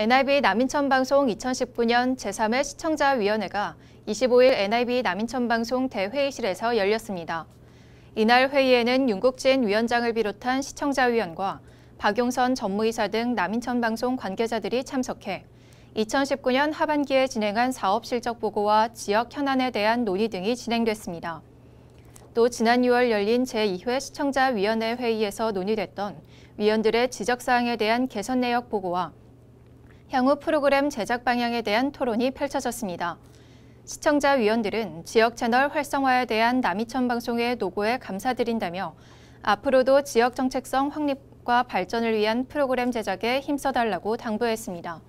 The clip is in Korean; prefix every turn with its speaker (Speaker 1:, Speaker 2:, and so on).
Speaker 1: NIB 남인천방송 2019년 제3회 시청자위원회가 25일 NIB 남인천방송 대회의실에서 열렸습니다. 이날 회의에는 윤국진 위원장을 비롯한 시청자위원과 박용선 전무이사 등 남인천방송 관계자들이 참석해 2019년 하반기에 진행한 사업 실적 보고와 지역 현안에 대한 논의 등이 진행됐습니다. 또 지난 6월 열린 제2회 시청자위원회 회의에서 논의됐던 위원들의 지적사항에 대한 개선 내역 보고와 향후 프로그램 제작 방향에 대한 토론이 펼쳐졌습니다. 시청자 위원들은 지역 채널 활성화에 대한 남이천 방송의 노고에 감사드린다며 앞으로도 지역 정체성 확립과 발전을 위한 프로그램 제작에 힘써달라고 당부했습니다.